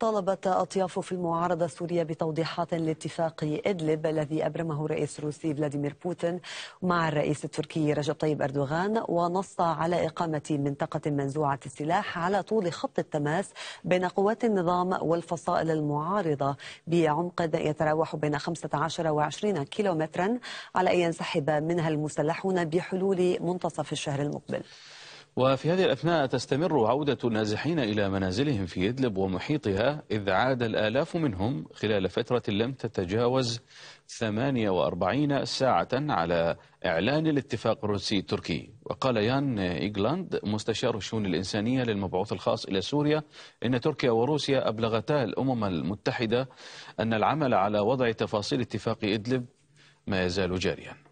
طالبت أطياف في المعارضة السورية بتوضيحات لاتفاق إدلب الذي أبرمه الرئيس الروسي فلاديمير بوتين مع الرئيس التركي رجب طيب أردوغان ونص على إقامة منطقة منزوعة السلاح على طول خط التماس بين قوات النظام والفصائل المعارضة بعمق يتراوح بين 15 و 20 كيلومترا على أن ينسحب منها المسلحون بحلول منتصف الشهر المقبل وفي هذه الأثناء تستمر عودة النازحين إلى منازلهم في إدلب ومحيطها إذ عاد الآلاف منهم خلال فترة لم تتجاوز 48 ساعة على إعلان الاتفاق الروسي التركي وقال يان إيجلاند مستشار الشؤون الإنسانية للمبعوث الخاص إلى سوريا إن تركيا وروسيا أبلغتا الأمم المتحدة أن العمل على وضع تفاصيل اتفاق إدلب ما يزال جاريا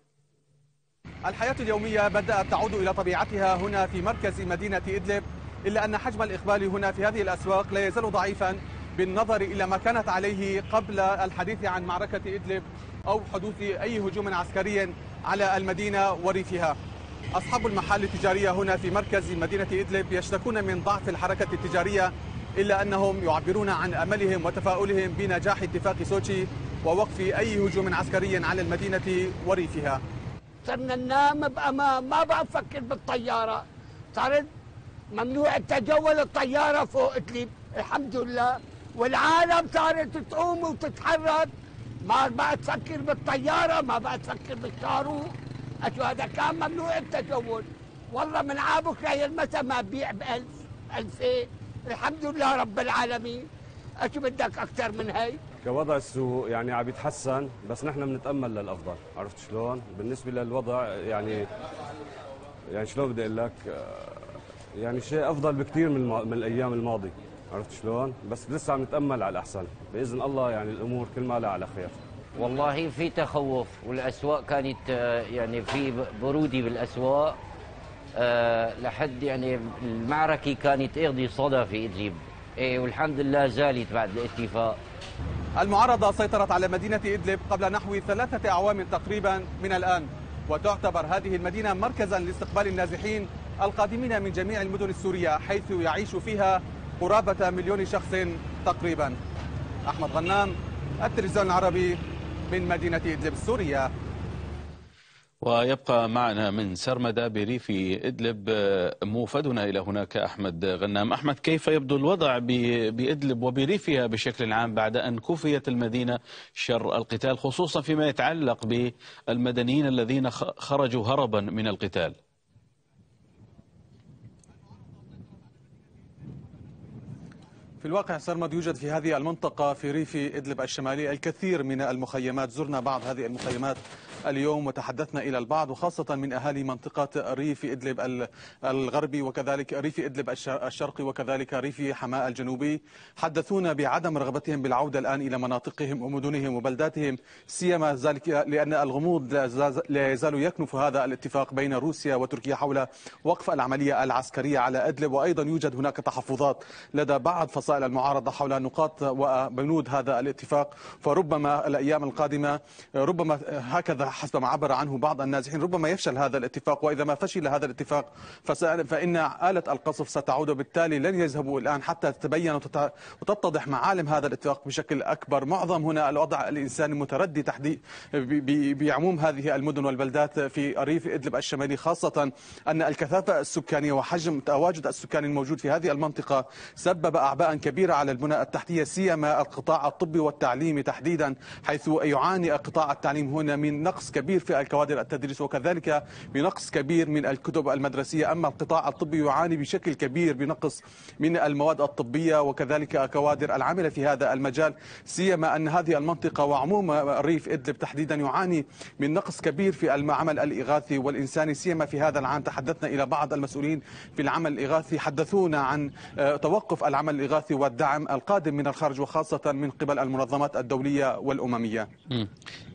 الحياة اليومية بدأت تعود إلى طبيعتها هنا في مركز مدينة إدلب إلا أن حجم الإقبال هنا في هذه الأسواق لا يزال ضعيفا بالنظر إلى ما كانت عليه قبل الحديث عن معركة إدلب أو حدوث أي هجوم عسكري على المدينة وريفها أصحاب المحال التجارية هنا في مركز مدينة إدلب يشتكون من ضعف الحركة التجارية إلا أنهم يعبرون عن أملهم وتفاؤلهم بنجاح اتفاق سوتشي ووقف أي هجوم عسكري على المدينة وريفها صرنا ننام بأمان ما بقى أفكر بالطيارة صارت ممنوع التجول الطيارة فوق إدلب الحمد لله والعالم صارت تقوم وتتحرك ما بقى تفكر بالطيارة ما بقى تفكر بالصاروخ شو هذا كان ممنوع التجول والله من عابك لهي المسا ما بيع بألف ألفين الحمد لله رب العالمين شو بدك أكثر من هي كوضع السوق يعني عم يتحسن بس نحن بنتامل للافضل عرفت شلون بالنسبه للوضع يعني يعني شلون بدي اقول لك آه، يعني شيء افضل بكثير من, من الايام الماضيه عرفت شلون بس لسه عم نتامل على الاحسن باذن الله يعني الامور كل ما لها على خير والله في تخوف والاسواق كانت آه، يعني في بروده بالاسواق أه لحد يعني المعركه كانت اخذي صدى في ادلب إيه والحمد لله زالت بعد الاتفاق المعارضة سيطرت على مدينة إدلب قبل نحو ثلاثة أعوام تقريبا من الآن وتعتبر هذه المدينة مركزا لاستقبال النازحين القادمين من جميع المدن السورية حيث يعيش فيها قرابة مليون شخص تقريبا أحمد غنام التلفزيون العربي من مدينة إدلب السورية ويبقى معنا من سرمدة بريف إدلب آه، موفدنا إلى هناك أحمد غنام أحمد كيف يبدو الوضع بإدلب وبريفها بشكل عام بعد أن كفيت المدينة شر القتال خصوصا فيما يتعلق بالمدنيين الذين خرجوا هربا من القتال في الواقع سرمد يوجد في هذه المنطقة في ريف إدلب الشمالي الكثير من المخيمات زرنا بعض هذه المخيمات اليوم وتحدثنا إلى البعض وخاصة من أهالي منطقة ريف إدلب الغربي وكذلك ريف إدلب الشرقي وكذلك ريف حماة الجنوبي حدثونا بعدم رغبتهم بالعودة الآن إلى مناطقهم ومدنهم وبلداتهم سيما ذلك لأن الغموض لا يزال يكنف هذا الاتفاق بين روسيا وتركيا حول وقف العملية العسكرية على إدلب وأيضا يوجد هناك تحفظات لدى بعض فصائل إلى المعارضة حول نقاط وبنود هذا الاتفاق فربما الأيام القادمة ربما هكذا حسب ما عبر عنه بعض النازحين ربما يفشل هذا الاتفاق وإذا ما فشل هذا الاتفاق فإن آلة القصف ستعود وبالتالي لن يذهبوا الآن حتى تتبين وتتضح معالم هذا الاتفاق بشكل أكبر معظم هنا الوضع الإنساني متردي تحديد بعموم هذه المدن والبلدات في ريف إدلب الشمالي خاصة أن الكثافة السكانية وحجم التواجد السكاني الموجود في هذه المنطقة سبب أعباء كبيرة على البنى التحتية سيما القطاع الطبي والتعليمي تحديدا حيث يعاني قطاع التعليم هنا من نقص كبير في الكوادر التدريس وكذلك بنقص كبير من الكتب المدرسية أما القطاع الطبي يعاني بشكل كبير بنقص من المواد الطبية وكذلك الكوادر العاملة في هذا المجال سيما أن هذه المنطقة وعموم ريف إدلب تحديدا يعاني من نقص كبير في العمل الإغاثي والإنساني سيما في هذا العام تحدثنا إلى بعض المسؤولين في العمل الإغاثي حدثونا عن آه، توقف العمل الإغاثي والدعم القادم من الخارج وخاصة من قبل المنظمات الدولية والأممية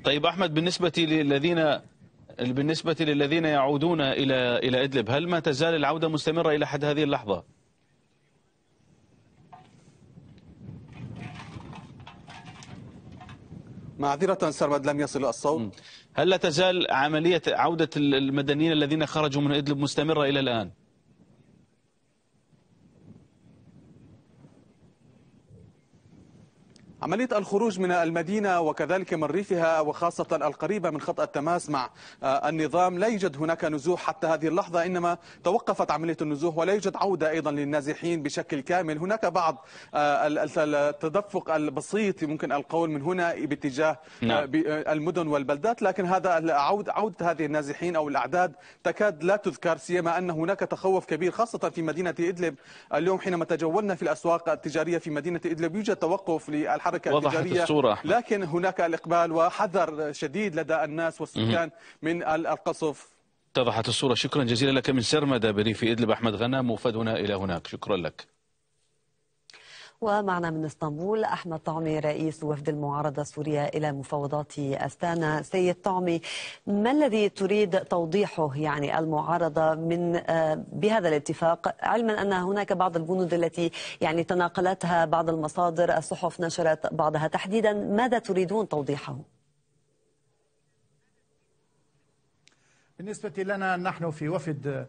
طيب أحمد بالنسبة للذين بالنسبة للذين يعودون إلى إلى إدلب هل ما تزال العودة مستمرة إلى حد هذه اللحظة؟ معذرة سرمد لم يصل الصوت هل لا تزال عملية عودة المدنيين الذين خرجوا من إدلب مستمرة إلى الآن؟ عملية الخروج من المدينة وكذلك من ريفها وخاصة القريبة من خط التماس مع آه، النظام لا يوجد هناك نزوح حتى هذه اللحظة إنما توقفت عملية النزوح ولا يوجد عودة أيضا للنازحين بشكل كامل هناك بعض آه، التدفق البسيط ممكن القول من هنا باتجاه آه، نعم. المدن والبلدات لكن هذا عود عودة هذه النازحين أو الأعداد تكاد لا تذكر سيما أن هناك تخوف كبير خاصة في مدينة إدلب اليوم حينما تجولنا في الأسواق التجارية في مدينة إدلب يوجد توقف للحركة الحركة التجارية الصورة لكن هناك الإقبال وحذر شديد لدى الناس والسكان من القصف اتضحت الصورة شكرا جزيلا لك من سرمدة بريف إدلب أحمد غنام وفد هنا إلى هناك شكرا لك ومعنا من اسطنبول أحمد طعمي رئيس وفد المعارضة السورية إلى مفاوضات أستانا سيد طعمي ما الذي تريد توضيحه يعني المعارضة من آه، بهذا الاتفاق علما أن هناك بعض البنود التي يعني تناقلتها بعض المصادر الصحف نشرت بعضها تحديدا ماذا تريدون توضيحه؟ بالنسبة لنا نحن في وفد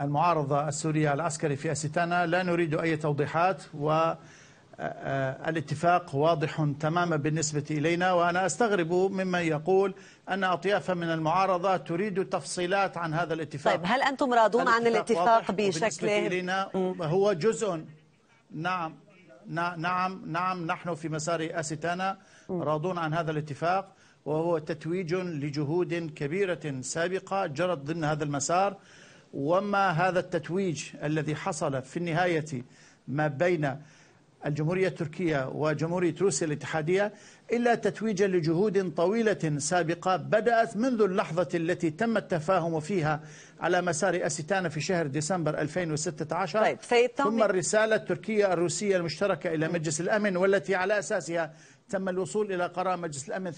المعارضة السورية العسكري في أستانا لا نريد أي توضيحات و آه، آه، الاتفاق واضح تماما بالنسبة إلينا وأنا أستغرب ممن يقول أن أطيافا من المعارضة تريد تفصيلات عن هذا الاتفاق طيب هل أنتم راضون عن الاتفاق بشكله؟ إلينا هو جزء نعم نعم نعم نحن في مسار أستانا راضون عن هذا الاتفاق وهو تتويج لجهود كبيرة سابقة جرت ضمن هذا المسار وما هذا التتويج الذي حصل في النهاية ما بين الجمهورية التركية وجمهورية روسيا الاتحادية إلا تتويجا لجهود طويلة سابقة بدأت منذ اللحظة التي تم التفاهم فيها على مسار أستانا في شهر ديسمبر 2016 طيب. ثم الرسالة التركية الروسية المشتركة إلى مجلس الأمن والتي على أساسها تم الوصول إلى قرار مجلس الأمن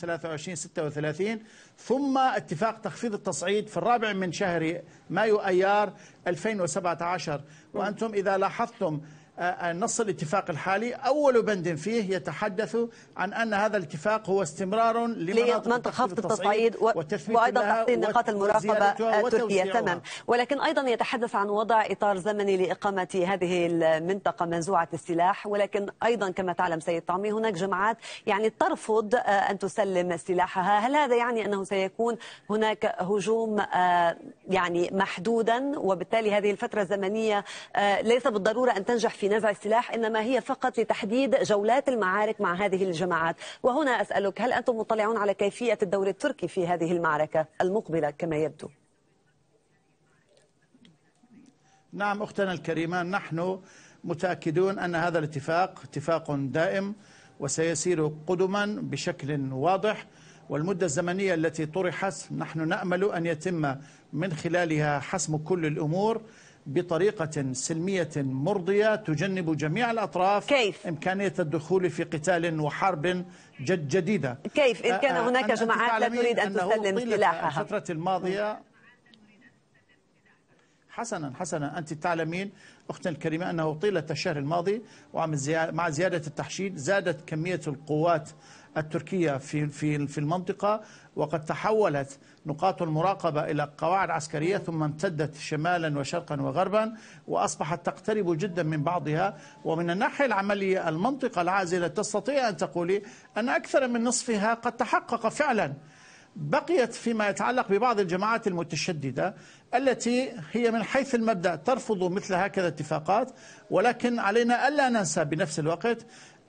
23-36 ثم اتفاق تخفيض التصعيد في الرابع من شهر مايو أيار 2017 وأنتم إذا لاحظتم نص الاتفاق الحالي أول بند فيه يتحدث عن أن هذا الاتفاق هو استمرار لمنطقة خفض التصعيد وتثبيت وأيضا تحطيم نقاط المراقبة التركية تمام ولكن أيضا يتحدث عن وضع إطار زمني لإقامة هذه المنطقة منزوعة السلاح ولكن أيضا كما تعلم سيد طعمي هناك جماعات يعني ترفض آه، أن تسلم سلاحها هل هذا يعني أنه سيكون هناك هجوم آه، يعني محدودا وبالتالي هذه الفترة الزمنية آه، ليس بالضرورة أن تنجح في بنزع السلاح انما هي فقط لتحديد جولات المعارك مع هذه الجماعات وهنا اسالك هل انتم مطلعون على كيفيه الدور التركي في هذه المعركه المقبله كما يبدو نعم اختنا الكريمه نحن متاكدون ان هذا الاتفاق اتفاق دائم وسيسير قدما بشكل واضح والمدة الزمنية التي طرحت نحن نأمل أن يتم من خلالها حسم كل الأمور بطريقة سلمية مرضية تجنب جميع الأطراف كيف؟ إمكانية الدخول في قتال وحرب جد جديدة كيف؟ إن أه، كان أه، هناك جماعات لا تريد أن تسلم سلاحها الفترة الماضية حسنا حسنا أنت تعلمين أختنا الكريمة أنه طيلة الشهر الماضي ومع زيادة التحشيد زادت كمية القوات التركية في في في المنطقة وقد تحولت نقاط المراقبة إلى قواعد عسكرية ثم امتدت شمالا وشرقا وغربا وأصبحت تقترب جدا من بعضها ومن الناحية العملية المنطقة العازلة تستطيع أن تقولي أن أكثر من نصفها قد تحقق فعلا بقيت فيما يتعلق ببعض الجماعات المتشددة التي هي من حيث المبدأ ترفض مثل هكذا اتفاقات ولكن علينا ألا ننسى بنفس الوقت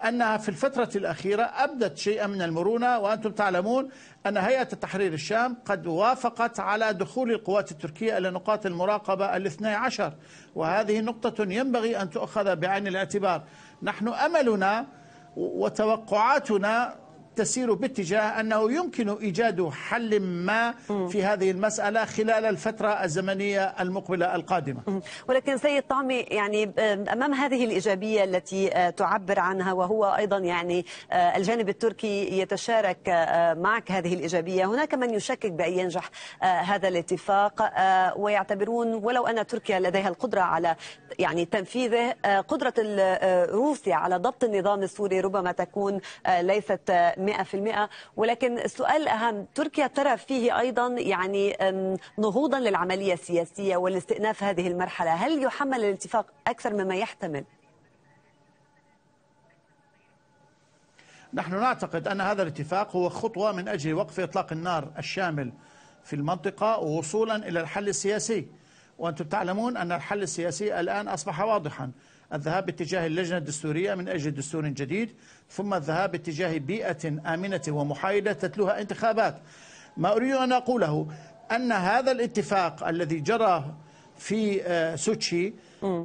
أنها في الفترة الأخيرة أبدت شيئا من المرونة وأنتم تعلمون أن هيئة تحرير الشام قد وافقت على دخول القوات التركية إلى نقاط المراقبة الاثنى عشر وهذه نقطة ينبغي أن تؤخذ بعين الاعتبار نحن أملنا وتوقعاتنا تسير باتجاه أنه يمكن إيجاد حل ما في هذه المسألة خلال الفترة الزمنية المقبلة القادمة ولكن سيد طعمي يعني آه، أمام هذه الإيجابية التي آه، تعبر عنها وهو أيضا يعني آه، الجانب التركي يتشارك معك هذه الإيجابية هناك من يشكك بأن ينجح هذا الاتفاق ويعتبرون ولو أن تركيا لديها القدرة على يعني تنفيذه قدرة روسيا على ضبط النظام السوري ربما تكون ليست من 100% ولكن السؤال الأهم تركيا ترى فيه أيضا يعني نهوضا للعملية السياسية والاستئناف هذه المرحلة هل يحمل الاتفاق أكثر مما يحتمل؟ نحن نعتقد أن هذا الاتفاق هو خطوة من أجل وقف إطلاق النار الشامل في المنطقة ووصولا إلى الحل السياسي وأنتم تعلمون أن الحل السياسي الآن أصبح واضحا الذهاب باتجاه اللجنة الدستورية من أجل دستور جديد ثم الذهاب باتجاه بيئة آمنة ومحايدة تتلوها انتخابات ما أريد أن أقوله أن هذا الاتفاق الذي جرى في آه، سوتشي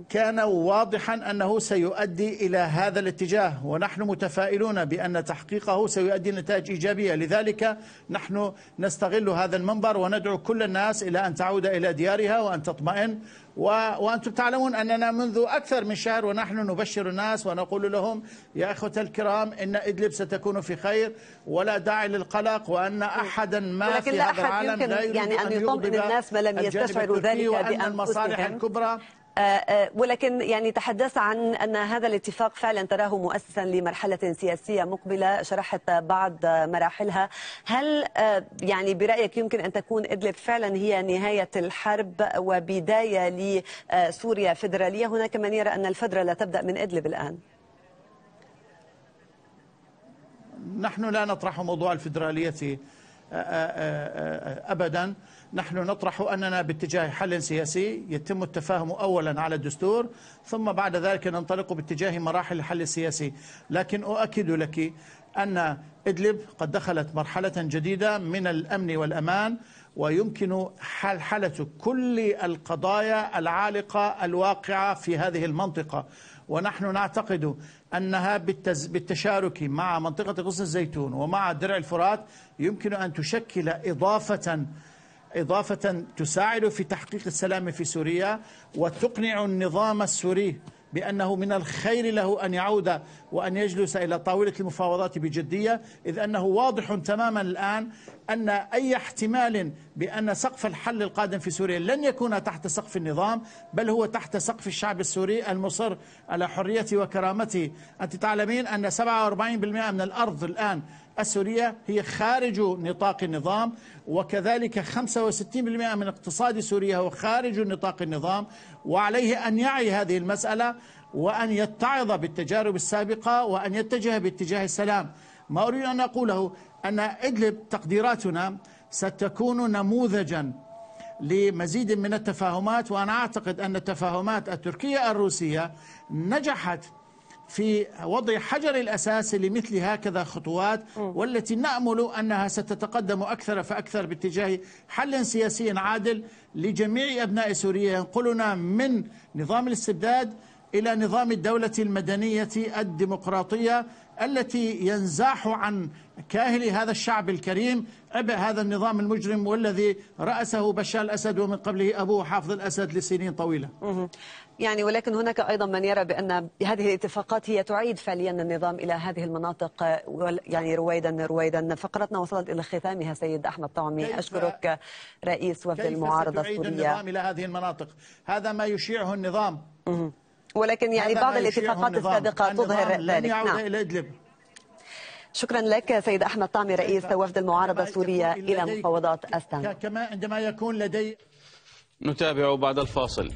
كان واضحا أنه سيؤدي إلى هذا الاتجاه ونحن متفائلون بأن تحقيقه سيؤدي نتائج إيجابية لذلك نحن نستغل هذا المنبر وندعو كل الناس إلى أن تعود إلى ديارها وأن تطمئن و... وأنتم تعلمون أننا منذ أكثر من شهر ونحن نبشر الناس ونقول لهم يا أخوة الكرام إن إدلب ستكون في خير ولا داعي للقلق وأن أحدا ما في هذا العالم لا يريد يعني أن, أن يطمئن الناس ما لم يستشعروا ذلك وان المصالح الكبرى آه، آه، ولكن يعني تحدث عن أن هذا الاتفاق فعلا تراه مؤسسا لمرحلة سياسية مقبلة شرحت بعض مراحلها هل آه، يعني برأيك يمكن أن تكون إدلب فعلا هي نهاية الحرب وبداية لسوريا فدراليه هناك من يرى أن الفدرة لا تبدأ من إدلب الآن نحن لا نطرح موضوع الفدراليه أبدا نحن نطرح أننا باتجاه حل سياسي يتم التفاهم أولا على الدستور ثم بعد ذلك ننطلق باتجاه مراحل الحل السياسي لكن أؤكد لك أن إدلب قد دخلت مرحلة جديدة من الأمن والأمان ويمكن حلحلة كل القضايا العالقة الواقعة في هذه المنطقة ونحن نعتقد أنها بالتشارك مع منطقة غصن الزيتون ومع درع الفرات يمكن أن تشكل إضافة إضافة تساعد في تحقيق السلام في سوريا وتقنع النظام السوري بأنه من الخير له أن يعود وأن يجلس إلى طاولة المفاوضات بجدية إذ أنه واضح تماما الآن أن أي احتمال بأن سقف الحل القادم في سوريا لن يكون تحت سقف النظام بل هو تحت سقف الشعب السوري المصر على حريته وكرامته أنت تعلمين أن 47% من الأرض الآن السورية هي خارج نطاق النظام وكذلك 65% من اقتصاد سوريا هو خارج نطاق النظام وعليه أن يعي هذه المسألة وأن يتعظ بالتجارب السابقة وأن يتجه باتجاه السلام ما أريد أن أقوله أن إدلب تقديراتنا ستكون نموذجا لمزيد من التفاهمات وأنا أعتقد أن التفاهمات التركية الروسية نجحت في وضع حجر الأساس لمثل هكذا خطوات والتي نأمل أنها ستتقدم أكثر فأكثر باتجاه حل سياسي عادل لجميع أبناء سوريا ينقلنا من نظام الاستبداد إلى نظام الدولة المدنية الديمقراطية التي ينزاح عن كاهلي هذا الشعب الكريم عبء هذا النظام المجرم والذي رأسه بشار الأسد ومن قبله أبوه حافظ الأسد لسنين طويلة يعني ولكن هناك أيضا من يرى بأن هذه الاتفاقات هي تعيد فعليا النظام إلى هذه المناطق يعني رويدا رويدا فقرتنا وصلت إلى ختامها سيد أحمد طعمي أشكرك رئيس وفد المعارضة السورية كيف النظام إلى هذه المناطق هذا ما يشيعه النظام ولكن يعني بعض الاتفاقات السابقة تظهر ذلك لم يعود نعم. إلى إدلب شكرا لك سيد أحمد طعمي رئيس وفد المعارضة السورية إلى مفاوضات أستانا كما عندما يكون لدي نتابع بعد الفاصل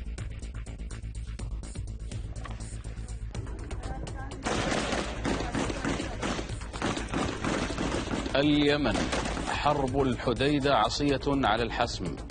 اليمن حرب الحديدة عصية على الحسم